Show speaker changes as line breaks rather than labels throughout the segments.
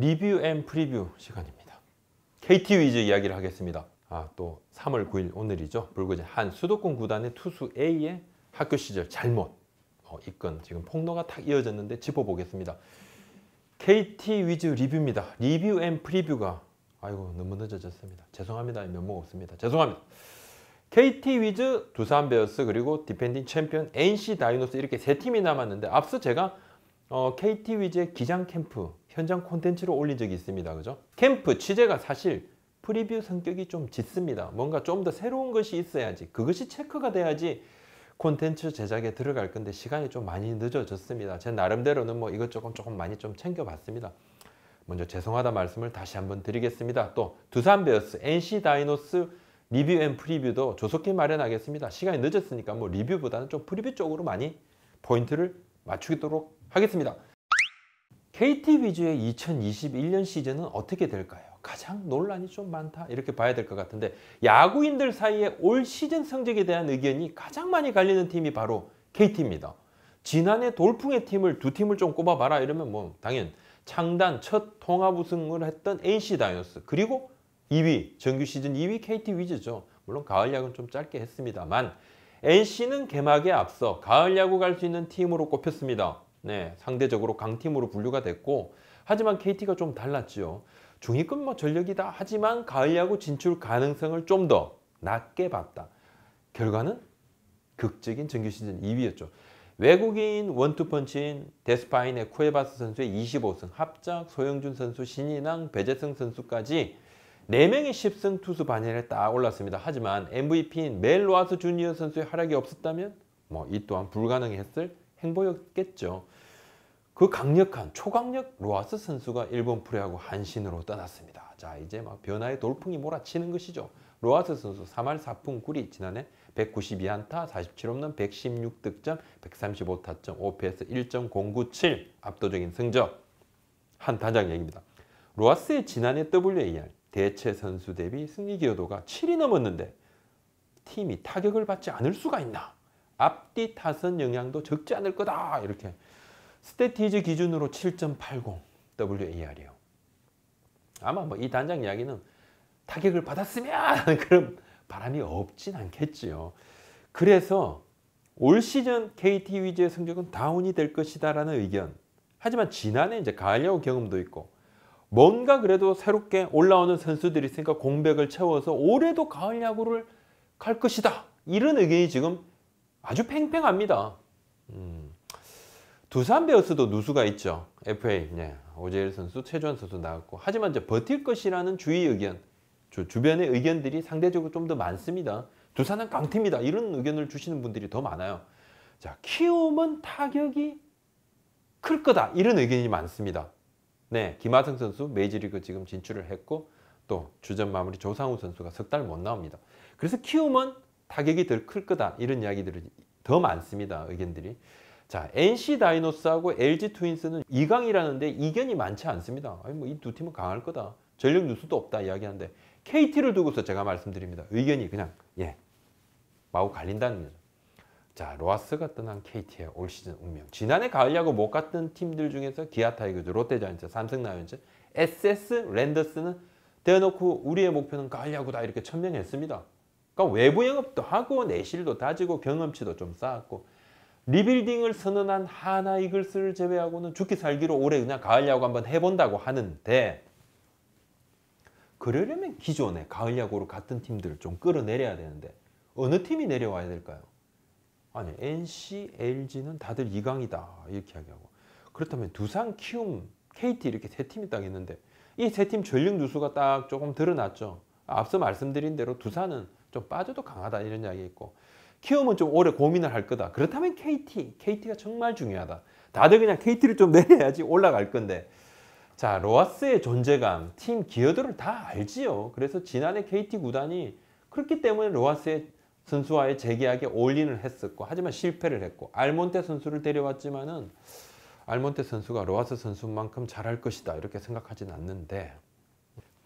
리뷰 앤 프리뷰 시간입니다. KT 위즈 이야기를 하겠습니다. 아, 또 3월 9일 오늘이죠. 불구제 한 수도권 구단의 투수 A의 학교 시절 잘못 어, 이건 지금 폭로가 탁 이어졌는데 짚어보겠습니다. KT 위즈 리뷰입니다. 리뷰 앤 프리뷰가 아이고 너무 늦어졌습니다. 죄송합니다. 면목 없습니다. 죄송합니다. KT 위즈, 두산 베어스 그리고 디펜딩 챔피언 NC 다이노스 이렇게 세 팀이 남았는데 앞서 제가 어, KT 위즈의 기장 캠프 현장 콘텐츠로 올린 적이 있습니다. 그죠? 캠프 취재가 사실 프리뷰 성격이 좀 짙습니다. 뭔가 좀 더 새로운 것이 있어야지 그것이 체크가 돼야지 콘텐츠 제작에 들어갈 건데 시간이 좀 많이 늦어졌습니다. 제 나름대로는 뭐 이것저것 조금 많이 좀 챙겨봤습니다. 먼저 죄송하다 말씀을 다시 한번 드리겠습니다. 또 두산베어스, NC 다이노스 리뷰 앤 프리뷰도 조속히 마련하겠습니다. 시간이 늦었으니까 뭐 리뷰보다는 좀 프리뷰 쪽으로 많이 포인트를 맞추도록 하겠습니다. KT 위주의 2021년 시즌은 어떻게 될까요? 가장 논란이 좀 많다 이렇게 봐야 될 것 같은데 야구인들 사이에 올 시즌 성적에 대한 의견이 가장 많이 갈리는 팀이 바로 KT입니다. 지난해 돌풍의 팀을 두 팀을 좀 꼽아봐라 이러면 뭐 당연 창단 첫 통합 우승을 했던 NC 다이노스 그리고 2위 정규 시즌 2위 KT 위즈죠. 물론 가을 야구는 좀 짧게 했습니다만 NC는 개막에 앞서 가을 야구 갈 수 있는 팀으로 꼽혔습니다. 네, 상대적으로 강팀으로 분류가 됐고 하지만 KT가 좀 달랐지요. 중위권 뭐 전력이다 하지만 가을야구 진출 가능성을 좀 더 낮게 봤다. 결과는 극적인 정규 시즌 2위였죠. 외국인 원투펀치인 데스파인의 쿠에바스 선수의 25승, 합작 소영준 선수, 신인왕, 배재승 선수까지 4명의 10승 투수 반열에 딱 올랐습니다. 하지만 MVP인 멜 로아스 주니어 선수의 활약이 없었다면 뭐 이 또한 불가능했을 행보였겠죠. 그 강력한 초강력 로하스 선수가 일본 프로야구 한신으로 떠났습니다. 자 이제 막 변화의 돌풍이 몰아치는 것이죠. 로하스 선수 3할 4푼 9리 지난해 192안타 47홈런 116득점 135타점 OPS 1.097 압도적인 승적한 단장 얘기입니다. 로하스의 지난해 WAR 대체 선수 대비 승리 기여도가 7이 넘었는데 팀이 타격을 받지 않을 수가 있나? 앞뒤 타선 영향도 적지 않을 거다 이렇게 스태티즈 기준으로 7.80 WAR이요. 아마 뭐이 단장 이야기는 타격을 받았으면 그런 바람이 없진 않겠지요. 그래서 올 시즌 KT 위즈의 성적은 다운이 될 것이다라는 의견. 하지만 지난해 이제 가을야구 경험도 있고 뭔가 그래도 새롭게 올라오는 선수들이 있으니까 공백을 채워서 올해도 가을야구를 갈 것이다. 이런 의견이 지금 아주 팽팽합니다. 음. 두산 베어스도 누수가 있죠. FA 예. 오재일 선수, 최주환 선수 나왔고 하지만 이제 버틸 것이라는 주의 의견 주, 변의 의견들이 상대적으로 좀 더 많습니다. 두산은 강팀이다 이런 의견을 주시는 분들이 더 많아요. 자 키움은 타격이 클 거다 이런 의견이 많습니다. 네 김하성 선수 메이저리그 지금 진출을 했고 또 주전 마무리 조상우 선수가 석 달 못 나옵니다. 그래서 키움은 타격이 덜클 거다 이런 이야기들이 더 많습니다 의견들이 자 NC 다이노스하고 LG 트윈스는 2강이라는데 이견이 많지 않습니다 아니 뭐 이 두 팀은 강할 거다 전력 누수도 없다 이야기하는데 KT를 두고서 제가 말씀드립니다 의견이 그냥 예 마구 갈린다는 거죠 자 로하스가 떠난 KT의 올 시즌 운명 지난해 가을야구 못 갔던 팀들 중에서 기아 타이거즈, 롯데자이언츠, 삼성라이온즈, SS, 랜더스는 대놓고 우리의 목표는 가을야구다 이렇게 천명했습니다 그러니까 외부 영업도 하고 내실도 다지고 경험치도 좀 쌓았고 리빌딩을 선언한 하나 이글스를 제외하고는 죽기 살기로 올해 그냥 가을 야구 한번 해본다고 하는데 그러려면 기존의 가을 야구로 같은 팀들을 좀 끌어내려야 되는데 어느 팀이 내려와야 될까요? 아니 NC, LG는 다들 2강이다 이렇게 이야기하고 그렇다면 두산, 키움, KT 이렇게 세 팀이 딱 있는데 이 세 팀 전력 누수가 딱 조금 드러났죠. 앞서 말씀드린 대로 두산은 좀 빠져도 강하다 이런 이야기 있고 키움은 좀 오래 고민을 할 거다. 그렇다면 KT, KT가 정말 중요하다. 다들 그냥 KT를 좀 내려야지 올라갈 건데 자 로아스의 존재감, 팀 기여도를 다 알지요. 그래서 지난해 KT 구단이 그렇기 때문에 로아스의 선수와의 재계약에 올인을 했었고 하지만 실패를 했고 알몬테 선수를 데려왔지만은 알몬테 선수가 로아스 선수만큼 잘할 것이다 이렇게 생각하진 않는데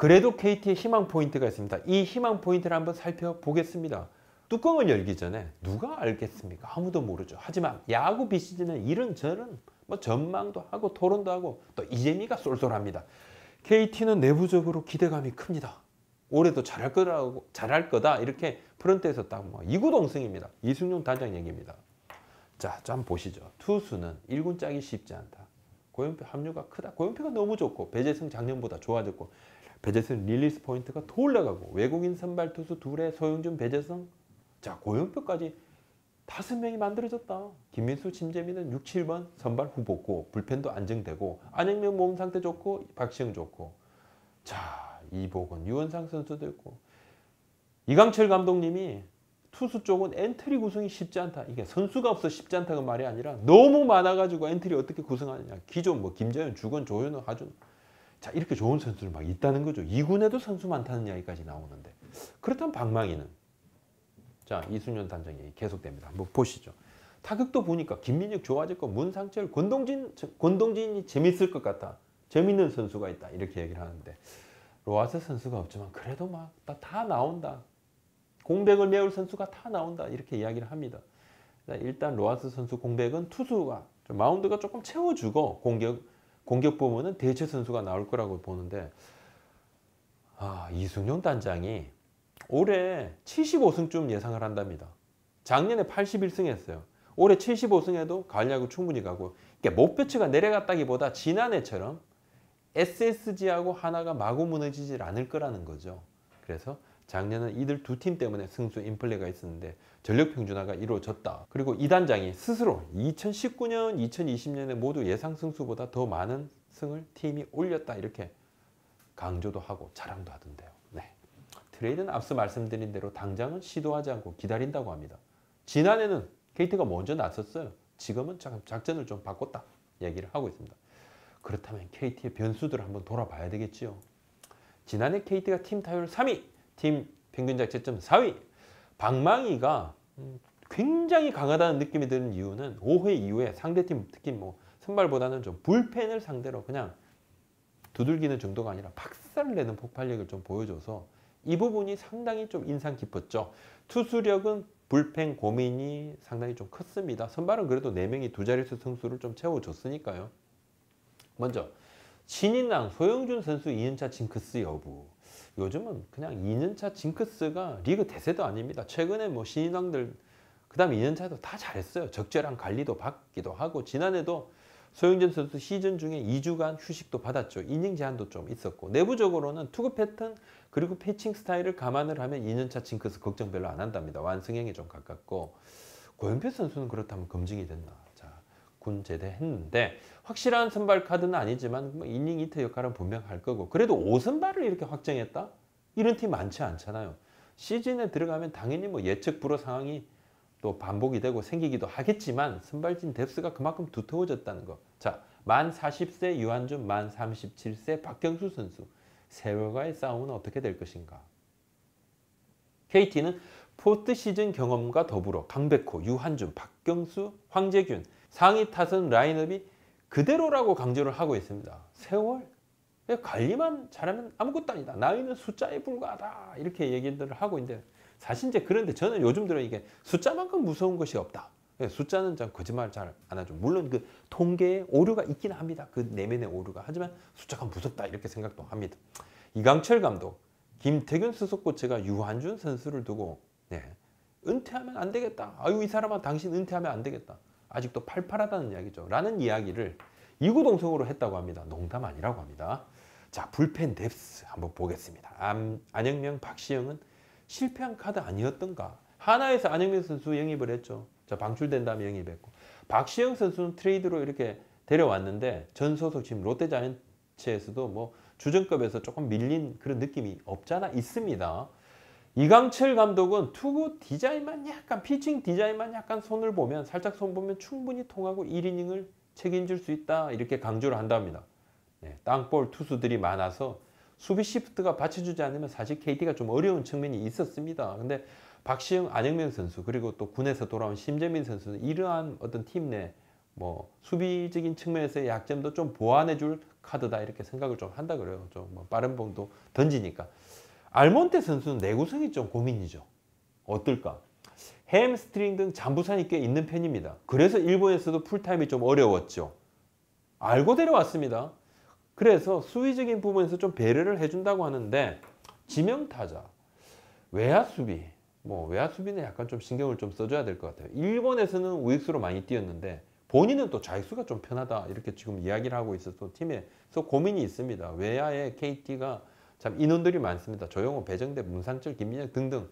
그래도 KT의 희망 포인트가 있습니다. 이 희망 포인트를 한번 살펴보겠습니다. 뚜껑을 열기 전에 누가 알겠습니까? 아무도 모르죠. 하지만 야구 비시즌은 이런 저런 뭐 전망도 하고 토론도 하고 또 이재미가 쏠쏠합니다. KT는 내부적으로 기대감이 큽니다. 올해도 잘할 거라고 잘할 거다 이렇게 프런트에서 딱 뭐 이구동승입니다. 이승용 단장 얘기입니다. 자, 좀 보시죠. 투수는 1군 짜기 쉽지 않다. 고영표 합류가 크다. 고영표가 너무 좋고 배재승 작년보다 좋아졌고 배재선 릴리스 포인트가 더 올라가고 외국인 선발 투수 둘의 소용준 배재성 자고용표까지 다섯 명이 만들어졌다. 김민수, 심재민은 6, 7번 선발 후보고 불펜도 안정되고 안영명 몸 상태 좋고 박시영 좋고 자 이복은 유원상 선수도 있고 이강철 감독님이 투수 쪽은 엔트리 구성이 쉽지 않다. 이게 선수가 없어 쉽지 않다는 말이 아니라 너무 많아가지고 엔트리 어떻게 구성하느냐. 기존 뭐 김재현, 주건, 조현우, 하준 자 이렇게 좋은 선수들 막 있다는 거죠. 2군에도 선수 많다는 이야기까지 나오는데 그렇다면 방망이는 자 이순현 단장 얘기 계속됩니다. 한번 보시죠. 타격도 보니까 김민혁, 좋아질거 문상철, 권동진, 권동진이 재밌을 것 같다. 재밌는 선수가 있다. 이렇게 얘기를 하는데 로아스 선수가 없지만 그래도 막다 다 나온다. 공백을 메울 선수가 다 나온다. 이렇게 이야기를 합니다. 일단 로아스 선수 공백은 투수가 마운드가 조금 채워주고 공격 공격 부분은 대체 선수가 나올 거라고 보는데 아, 이승용 단장이 올해 75승쯤 예상을 한답니다. 작년에 81승 했어요. 올해 75승에도 가을야구 충분히 가고 그러니까 목표치가 내려갔다기보다 지난해처럼 SSG하고 하나가 마구 무너지질 않을 거라는 거죠. 그래서 작년은 이들 두 팀 때문에 승수 인플레가 있었는데 전력 평준화가 이루어졌다. 그리고 이 단장이 스스로 2019년, 2020년에 모두 예상 승수보다 더 많은 승을 팀이 올렸다 이렇게 강조도 하고 자랑도 하던데요. 네. 트레이드는 앞서 말씀드린 대로 당장은 시도하지 않고 기다린다고 합니다. 지난해는 케이트가 먼저 나섰어요. 지금은 작전을 좀 바꿨다 얘기를 하고 있습니다. 그렇다면 KT의 변수들을 한번 돌아봐야 되겠지요. 지난해 KT가 팀 타율 3위, 팀 평균 자책점 4위. 방망이가 음, 굉장히 강하다는 느낌이 드는 이유는 5회 이후에 상대팀 특히 뭐 선발보다는 좀 불펜을 상대로 그냥 두들기는 정도가 아니라 박살내는 폭발력을 좀 보여줘서 이 부분이 상당히 좀 인상 깊었죠. 투수력은 불펜 고민이 상당히 좀 컸습니다. 선발은 그래도 4명이 두 자릿수 승수를 좀 채워줬으니까요. 먼저 신인왕 소영준 선수 2연차 징크스 여부 요즘은 그냥 2년차 징크스가 리그 대세도 아닙니다. 최근에 뭐 신인왕들 그다음 2년차도 다 잘했어요. 적절한 관리도 받기도 하고 지난해도 소영진 선수 시즌 중에 2주간 휴식도 받았죠. 이닝 제한도 좀 있었고 내부적으로는 투구 패턴 그리고 패칭 스타일을 감안을 하면 2년차 징크스 걱정 별로 안 한답니다. 완승형에 좀 가깝고 고현표 선수는 그렇다면 검증이 됐나 군 제대했는데 확실한 선발 카드는 아니지만 뭐 이닝 이트 역할은 분명 할 거고 그래도 5선발을 이렇게 확정했다? 이런 팀 많지 않잖아요. 시즌에 들어가면 당연히 뭐 예측 불허 상황이 또 반복이 되고 생기기도 하겠지만 선발진 뎁스가 그만큼 두터워졌다는 거. 자, 만 40세 유한준, 만 37세 박경수 선수. 세월과의 싸움은 어떻게 될 것인가? KT는 포트 시즌 경험과 더불어 강백호, 유한준, 박경수, 황재균, 상위 타선 라인업이 그대로라고 강조를 하고 있습니다. 세월 예, 관리만 잘하면 아무것도 아니다. 나이는 숫자에 불과하다. 이렇게 얘기들을 하고 있는데 사실 이제 그런데 저는 요즘 들어 이게 숫자만큼 무서운 것이 없다. 예, 숫자는 참 거짓말 잘 안 하죠. 물론 그 통계에 오류가 있긴 합니다. 그 내면의 오류가. 하지만 숫자가 무섭다 이렇게 생각도 합니다. 이강철 감독, 김태균 수석코치가 유한준 선수를 두고 네, 은퇴하면 안 되겠다. 아유 이 사람아 당신 은퇴하면 안 되겠다. 아직도 팔팔하다는 이야기죠. 라는 이야기를 이구동성으로 했다고 합니다. 농담 아니라고 합니다. 자, 불펜 뎁스 한번 보겠습니다. 안, 안영명, 박시영은 실패한 카드 아니었던가? 하나에서 안영명 선수 영입을 했죠. 자, 방출된 다음에 영입했고. 박시영 선수는 트레이드로 이렇게 데려왔는데 전 소속 지금 롯데자이언츠에서도 뭐 주전급에서 조금 밀린 그런 느낌이 없잖아 있습니다. 이강철 감독은 투구 디자인만 약간 피칭 디자인만 약간 손을 보면 살짝 손 보면 충분히 통하고 1이닝을 책임질 수 있다 이렇게 강조를 한답니다. 네, 땅볼 투수들이 많아서 수비 시프트가 받쳐주지 않으면 사실 KT가 좀 어려운 측면이 있었습니다. 근데 박시영, 안영명 선수 그리고 또 군에서 돌아온 심재민 선수는 이러한 어떤 팀 내 뭐 수비적인 측면에서의 약점도 좀 보완해줄 카드다 이렇게 생각을 좀 한다 그래요. 좀 뭐 빠른 봉도 던지니까. 알몬테 선수는 내구성이 좀 고민이죠. 어떨까? 햄스트링 등 잔부상이 꽤 있는 편입니다. 그래서 일본에서도 풀타임이 좀 어려웠죠. 알고 데려왔습니다. 그래서 수위적인 부분에서 좀 배려를 해준다고 하는데 지명타자, 외야 수비, 뭐 외야 수비는 약간 좀 신경을 좀 써줘야 될 것 같아요. 일본에서는 우익수로 많이 뛰었는데 본인은 또 좌익수가 좀 편하다 이렇게 지금 이야기를 하고 있어서 팀에서 고민이 있습니다. 외야의 KT가 참 인원들이 많습니다. 조영호, 배정대, 문상철, 김민혁 등등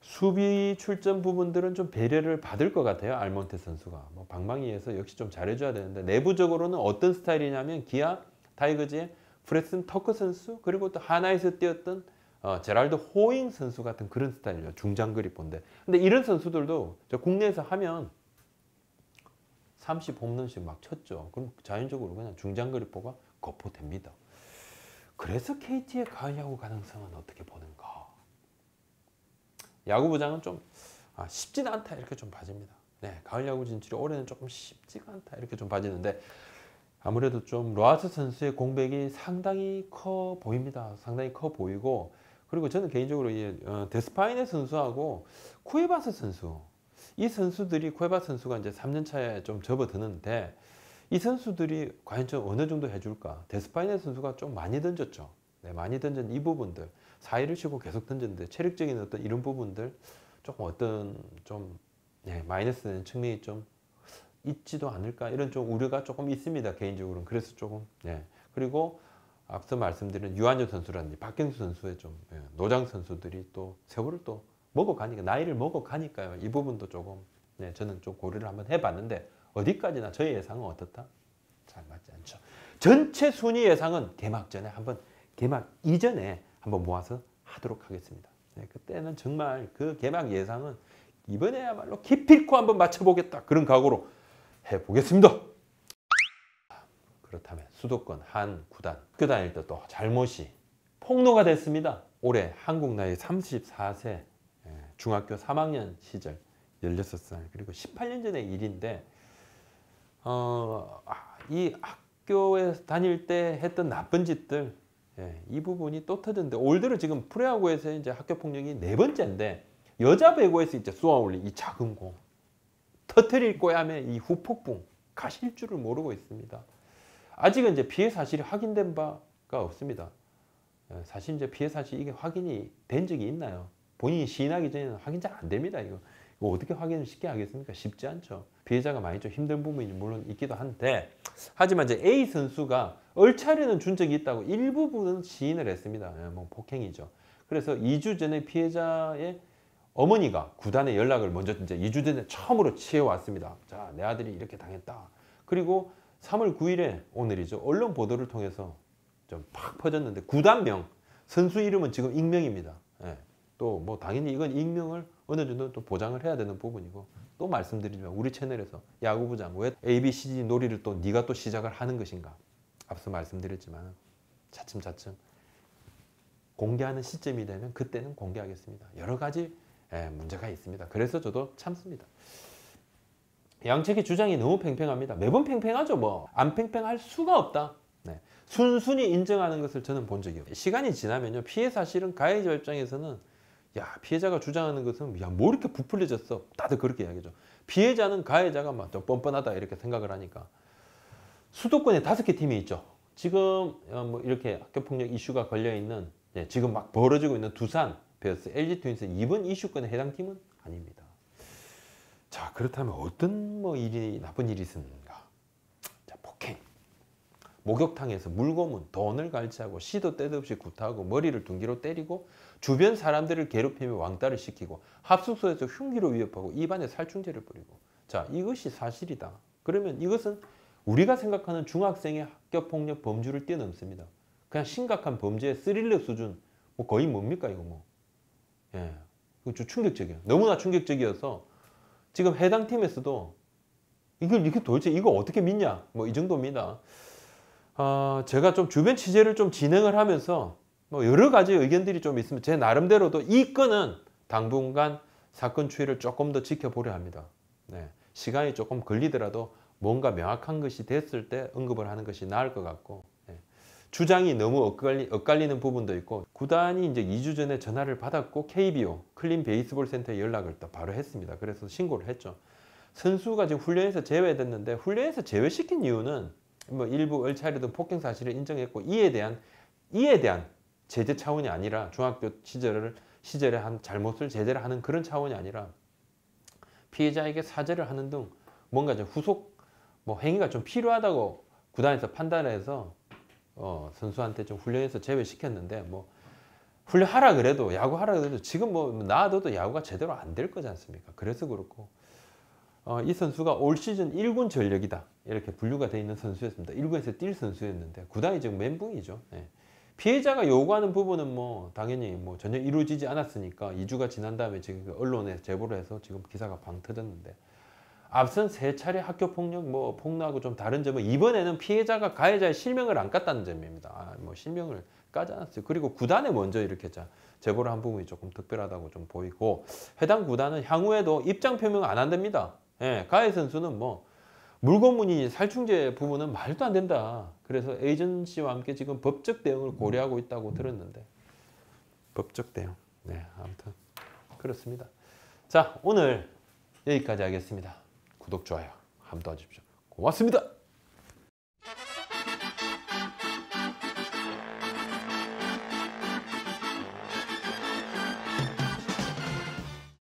수비 출전 부분들은 좀 배려를 받을 것 같아요. 알몬테 선수가 뭐 방망이에서 역시 좀 잘해줘야 되는데 내부적으로는 어떤 스타일이냐면 기아 타이거즈의 프레슨 터크 선수 그리고 또 하나에서 뛰었던 어, 제랄드 호잉 선수 같은 그런 스타일이죠. 중장 그리본인데 근데 이런 선수들도 국내에서 하면 30 홈런씩 막 쳤죠. 그럼 자연적으로 그냥 중장 그리보가 거포됩니다. 그래서 KT의 가을 야구 가능성은 어떻게 보는가? 야구부장은 좀 아, 쉽진 않다 이렇게 좀 봐집니다. 네, 가을 야구 진출이 올해는 조금 쉽지가 않다 이렇게 좀 봐지는데 아무래도 좀 로하스 선수의 공백이 상당히 커 보입니다. 상당히 커 보이고 그리고 저는 개인적으로 이 어, 데스파이네 선수하고 쿠에바스 선수 이 선수들이 쿠에바스 선수가 이제 3년 차에 좀 접어드는데 이 선수들이 과연 좀 어느 정도 해줄까? 데스파이네 선수가 좀 많이 던졌죠. 네, 많이 던진 이 부분들. 사이를 치고 계속 던졌는데 체력적인 어떤 이런 부분들 조금 어떤 좀 네, 마이너스 되는 측면이 좀 있지도 않을까 이런 좀 우려가 조금 있습니다 개인적으로는 그래서 조금 네. 그리고 앞서 말씀드린 유한효 선수라든지 박경수 선수의 좀 예, 노장 선수들이 또 세월을 또 먹어가니까 나이를 먹어가니까요 이 부분도 조금 네, 저는 좀 고려를 한번 해봤는데 어디까지나 저희 예상은 어떻다? 잘 맞지 않죠. 전체 순위 예상은 개막 전에 한번 개막 이전에 한번 모아서 하도록 하겠습니다. 네, 그때는 정말 그 개막 예상은 이번에야말로 기필코 한번 맞춰보겠다 그런 각오로 해보겠습니다. 그렇다면 수도권 한 구단 학교 다닐 때또 잘못이 폭로가 됐습니다. 올해 한국 나이 34세 예, 중학교 3학년 시절 16살 그리고 18년 전의 일인데 어, 아, 이 학교에 다닐 때 했던 나쁜 짓들 예, 이 부분이 또 터졌는데 올 들어 지금 프레야고에서 이제 학교 폭력이 네 번째인데 여자 배구에서 이제 쏘아올린 이 작은 공 터트릴 거야 하면 이 후폭풍 가실 줄을 모르고 있습니다. 아직은 이제 피해 사실이 확인된 바가 없습니다. 예, 사실 이제 피해 사실 이게 확인이 된 적이 있나요? 본인이 시인하기 전에는 확인 잘 안 됩니다. 이거 뭐 어떻게 확인을 쉽게 하겠습니까? 쉽지 않죠. 피해자가 많이 좀 힘든 부분이 물론 있기도 한데 하지만 이제 A 선수가 얼차례는 준 적이 있다고 일부분은 지인을 했습니다. 예, 뭐 폭행이죠. 그래서 2주 전에 피해자의 어머니가 구단에 연락을 먼저 이제 2주 전에 처음으로 취해왔습니다. 자, 내 아들이 이렇게 당했다. 그리고 3월 9일에 오늘이죠. 언론 보도를 통해서 좀 팍 퍼졌는데 구단명, 선수 이름은 지금 익명입니다. 예. 또 뭐 당연히 이건 익명을 어느 정도 또 보장을 해야 되는 부분이고 또 말씀드리지만 우리 채널에서 야구부장 왜 ABCD 놀이를 또 네가 또 시작을 하는 것인가 앞서 말씀드렸지만 차츰차츰 공개하는 시점이 되면 그때는 공개하겠습니다. 여러 가지 예, 문제가 있습니다. 그래서 저도 참습니다. 양측의 주장이 너무 팽팽합니다. 매번 팽팽하죠 뭐. 안 팽팽할 수가 없다. 네. 순순히 인정하는 것을 저는 본 적이 없어요. 시간이 지나면요. 피해 사실은 가해자 입장에서는 야 피해자가 주장하는 것은 야뭐 이렇게 부풀려졌어 다들 그렇게 이야기죠 피해자는 가해자가 막 뻔뻔하다 이렇게 생각을 하니까 수도권에 다섯 개 팀이 있죠 지금 어, 뭐 이렇게 학교폭력 이슈가 걸려있는 예, 지금 막 벌어지고 있는 두산 베어스 LG 트윈스 이번 이슈권에 해당 팀은 아닙니다 자 그렇다면 어떤 뭐 일이 나쁜 일이 있었는지 목욕탕에서 물 검은 돈을 갈취하고 시도 때도 없이 구타하고 머리를 둥기로 때리고 주변 사람들을 괴롭히며 왕따를 시키고 합숙소에서 흉기로 위협하고 입안에 살충제를 뿌리고 자 이것이 사실이다. 그러면 이것은 우리가 생각하는 중학생의 학교폭력 범주를 뛰어넘습니다. 그냥 심각한 범죄의 스릴러 수준 뭐 거의 뭡니까 이거 뭐. 예. 충격적이야. 너무나 충격적이어서 지금 해당 팀에서도 이걸 이렇게 도대체 이거 어떻게 믿냐 뭐 이 정도입니다. 어, 제가 좀 주변 취재를 좀 진행을 하면서 뭐 여러 가지 의견들이 좀 있으면 제 나름대로도 이 건은 당분간 사건 추이를 조금 더 지켜보려 합니다. 네. 시간이 조금 걸리더라도 뭔가 명확한 것이 됐을 때 언급을 하는 것이 나을 것 같고 네. 주장이 너무 엇갈리, 엇갈리는 부분도 있고 구단이 이제 2주 전에 전화를 받았고 KBO 클린 베이스볼 센터에 연락을 또 바로 했습니다. 그래서 신고를 했죠. 선수가 지금 훈련에서 제외됐는데 훈련에서 제외시킨 이유는 뭐 일부 얼차이로든 폭행 사실을 인정했고 이에 대한 이에 대한 제재 차원이 아니라 중학교 시절을 시절에 한 잘못을 제재를 하는 그런 차원이 아니라 피해자에게 사죄를 하는 등 뭔가 좀 후속 뭐 행위가 좀 필요하다고 구단에서 판단해서 어, 선수한테 좀 훈련해서 제외시켰는데 뭐 훈련하라 그래도 야구하라 그래도 지금 뭐 놔둬도 야구가 제대로 안 될 거지 않습니까? 그래서 그렇고 어, 이 선수가 올 시즌 1군 전력이다 이렇게 분류가 되어 있는 선수였습니다 1군에서 뛸 선수였는데 구단이 지금 멘붕이죠 예. 피해자가 요구하는 부분은 뭐 당연히 뭐 전혀 이루어지지 않았으니까 2주가 지난 다음에 지금 그 언론에 제보를 해서 지금 기사가 방 터졌는데 앞선 세 차례 학교 폭력 뭐 폭로하고 좀 다른 점은 이번에는 피해자가 가해자의 실명을 안 깠다는 점입니다. 아, 뭐 실명을 까지 않았어요. 그리고 구단에 먼저 이렇게 자 제보를 한 부분이 조금 특별하다고 좀 보이고 해당 구단은 향후에도 입장 표명안 한답니다. 예, 가해 선수는 뭐 물건문의 살충제 부분은 말도 안 된다. 그래서 에이전시와 함께 지금 법적 대응을 음. 고려하고 있다고 들었는데 법적 대응. 네, 아무튼 그렇습니다. 자, 오늘 여기까지 하겠습니다. 구독, 좋아요 함도와 주십시오. 고맙습니다.